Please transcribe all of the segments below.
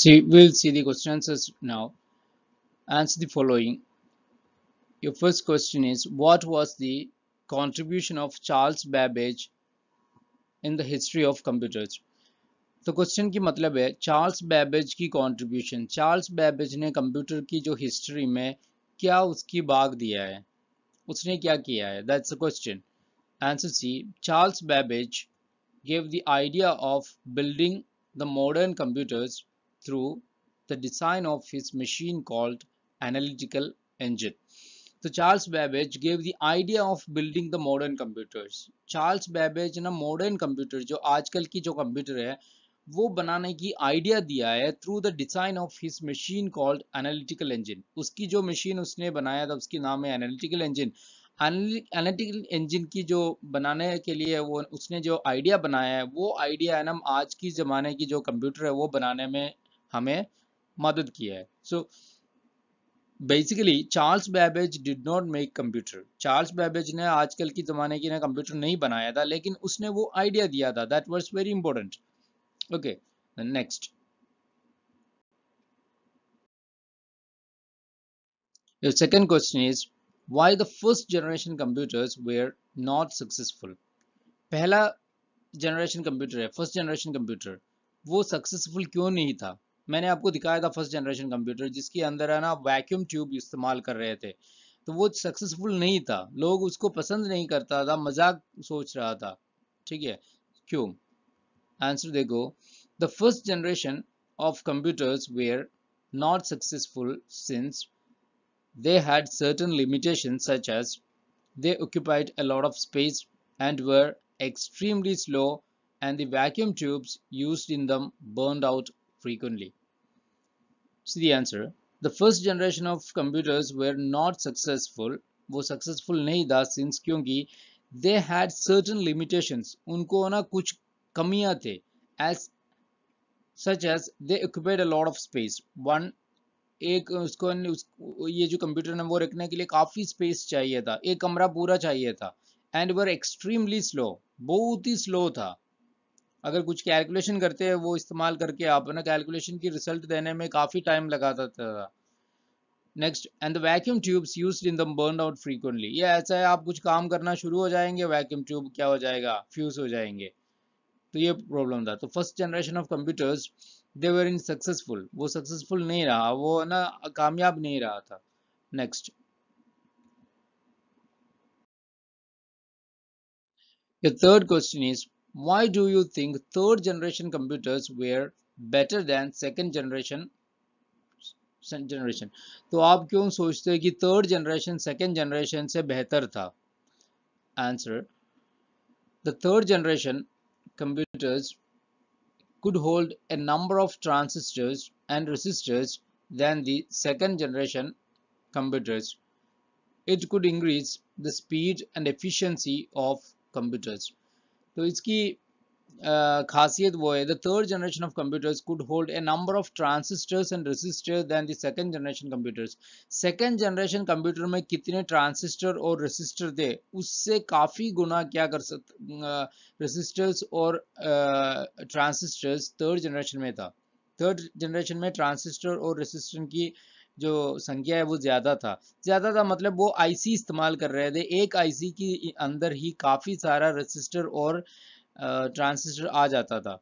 See, we'll see the question answers now. Answer the following. Your first question is, what was the contribution of Charles Babbage in the history of computers? तो question की मतलब है Charles Babbage की contribution Charles Babbage ने computer की जो history में क्या उसकी बाग दिया है उसने क्या किया है that's a question answer C Charles Babbage give the idea of building the modern computers through the design of his machine called analytical engine. So Charles Babbage gave the idea of building the modern computers. Charles Babbage na modern computer jo aajkal ki jo computer hai वो बनाने की idea दिया है through the design of his machine called analytical engine उसकी जो machine उसने बनाया था उसकी नाम है एनालिटिकल इंजन एनालिटिकल इंजन की जो बनाने के लिए वो उसने जो आइडिया बनाया है वो आइडिया है ना आज की ज़माने की जो कंप्यूटर है वो बनाने में हमें मदद किया है so basically Charles Babbage did not make computer Charles Babbage ने आजकल की ज़माने की ना कंप्यूटर नहीं बनाया था लेकिन उसने वो आइडिया दिया था that was very important okay next second question is why the first generation generation were not successful पहला जनरेशन कंप्यूटर है फर्स्ट जनरेशन कंप्यूटर वो सक्सेसफुल क्यों नहीं था मैंने आपको दिखाया था फर्स्ट जनरेशन कंप्यूटर जिसके अंदर है ना वैक्यूम ट्यूब इस्तेमाल कर रहे थे तो वो सक्सेसफुल नहीं था लोग उसको पसंद नहीं करता था मजाक सोच रहा था ठीक है क्यों आंसर देखो the first generation of computers were not successful since they had certain limitation such as they occupied a lot of space and were extremely slow and the vacuum tubes used in them burn out frequently see the answer the first generation of computers were not successful वो successful नहीं था since क्योंकि they had certain limitations उनको ना कुछ कमियां थे as such as they occupied a lot of space one एक उसको उस, ये जो कंप्यूटर ने वो रखने के लिए काफी स्पेस चाहिए था एक कमरा पूरा चाहिए था एंड वर एक्सट्रीमली स्लो बहुत ही स्लो था अगर कुछ कैलकुलेशन करते हैं वो इस्तेमाल करके आप ना कैलकुलेशन की रिजल्ट देने में काफ़ी टाइम लगाता था next and the vacuum tubes use in the burn out frequently ये ऐसा है आप कुछ काम करना शुरू हो जाएंगे वैक्यूम ट्यूब क्या हो जाएगा फ्यूज हो जाएंगे तो ये प्रॉब्लम था तो first generation of computers they were unsuccessful वो सक्सेसफुल नहीं रहा वो ना कामयाब नहीं रहा था next third question is Why do you think third generation computers were better than second generation? So, तो आप क्यों सोचते हैं generation third generation second generation generation? बेहतर था answer the third could hold a number of transistors and resistors than the second generation computers it could increase the speed and efficiency of computers तो इसकी खासियत वो है the third generation of computers could hold a number of transistors and resistors than the second generation computers second generation computer में कितने transistor और resistor थे उससे काफ़ी गुना क्या कर सकते रेसिस्टर्स और ट्रांसिस्टर्स थर्ड जनरेशन में था थर्ड जनरेशन में ट्रांसिस्टर और रेसिस्टर की जो संख्या है वो ज़्यादा था ज़्यादा था मतलब वो आईसी इस्तेमाल कर रहे थे एक आईसी के अंदर ही काफ़ी सारा रजिस्टर और ट्रांसिस्टर आ जाता था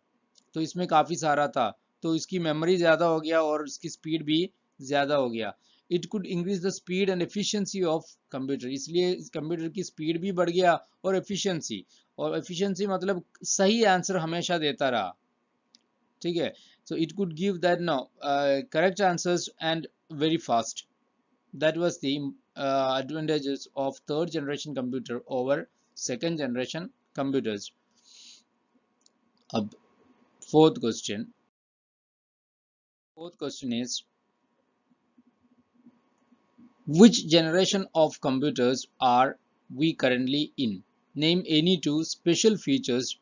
तो इसमें काफ़ी सारा था तो इसकी मेमोरी ज़्यादा हो गया और इसकी स्पीड भी ज़्यादा हो गया it could increase the speed and efficiency of computer इसलिए कंप्यूटर की स्पीड भी बढ़ गया और एफिशिएंसी और एफिशिएंसी मतलब सही आंसर हमेशा देता रहा ठीक है so it could give that no correct answers and very fast. That was the uh, advantages of third generation computer over second generation computers. Ab uh, fourth question. Fourth question is which generation of computers are we currently in? Name any two special features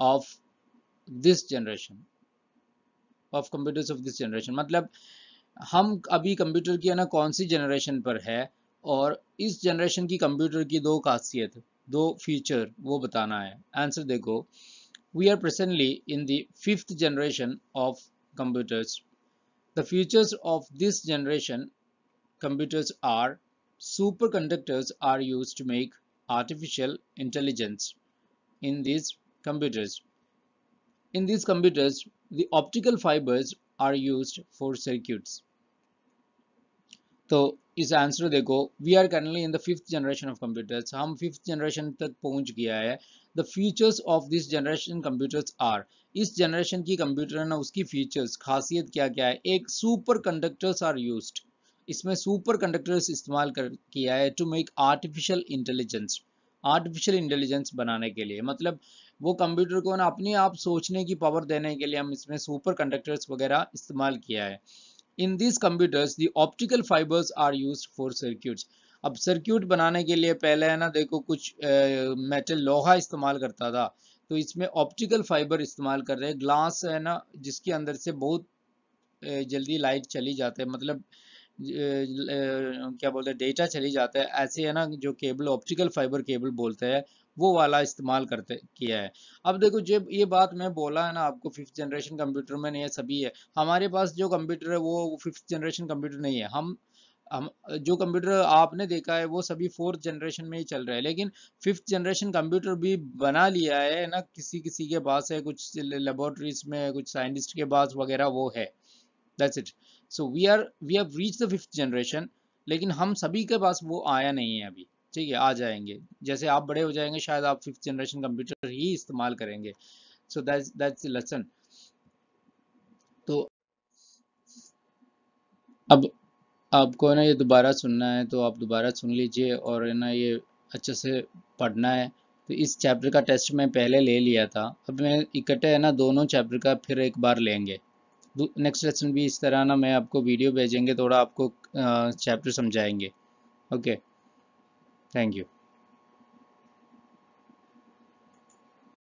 of this generation of computers of this generation. मतलब हम अभी computer की है ना कौन सी generation पर है और इस जनरेशन की कंप्यूटर की दो खासियत दो फीचर वो बताना है आंसर देखो we are presently in the fifth generation of computers. The features of this generation computers are superconductors are used to make artificial intelligence in these computers. In these computers, the optical fibers are used for circuits. तो इस answer देखो we are currently in the fifth generation of computers हम fifth generation तक पहुंच गया है the features of this generation computers are इस generation की कंप्यूटर है ना उसकी फीचर्स खासियत क्या क्या है एक सुपर कंडक्टर्स आर यूज इसमें सुपर कंडक्टर्स इस्तेमाल कर किया है to make artificial intelligence artificial intelligence बनाने के लिए मतलब वो कंप्यूटर को ना अपने आप सोचने की पावर देने के लिए हम इसमें सुपर कंडक्टर्स वगैरह इस्तेमाल किया है in this computers the optical fibres are use for circuit अब सर्क्यूट बनाने के लिए पहले है ना देखो कुछ मेटल लोहा इस्तेमाल करता था तो इसमें ऑप्टिकल फाइबर इस्तेमाल कर रहे हैं ग्लास है ना जिसके अंदर से बहुत जल्दी लाइट चली जाते है मतलब क्या बोलते हैं डेटा चली जाता है ऐसे है ना जो केबल ऑप्टिकल फाइबर केबल बोलते हैं वो वाला इस्तेमाल करते किया है अब देखो जब ये बात मैं बोला है ना आपको फिफ्थ जनरेशन कंप्यूटर में नहीं है सभी है हमारे पास जो कंप्यूटर है वो फिफ्थ जनरेशन कंप्यूटर नहीं है हम हम जो कंप्यूटर आपने देखा है वो सभी फोर्थ जनरेशन में ही चल रहे हैं लेकिन फिफ्थ जनरेशन कंप्यूटर भी बना लिया है ना किसी किसी के पास है कुछ लेबोरेटरीज में कुछ साइंटिस्ट के पास वगैरह वो है that's it so we are we have reach the fifth generation लेकिन हम सभी के पास वो आया नहीं है अभी ठीक है आ जाएंगे जैसे आप बड़े हो जाएंगे शायद आप फिफ्थ जनरेशन कंप्यूटर ही इस्तेमाल करेंगे सो दैट्स लेसन तो अब आपको ना ये दोबारा सुनना है तो आप दोबारा सुन लीजिए और ना ये अच्छे से पढ़ना है तो इस चैप्टर का टेस्ट मैं पहले ले लिया था अब मैं इकट्ठे है ना दोनों चैप्टर का फिर एक बार लेंगे नेक्स्ट लेसन भी इस तरह ना मैं आपको वीडियो भेजेंगे थोड़ा आपको चैप्टर समझाएंगे ओके okay. Thank you.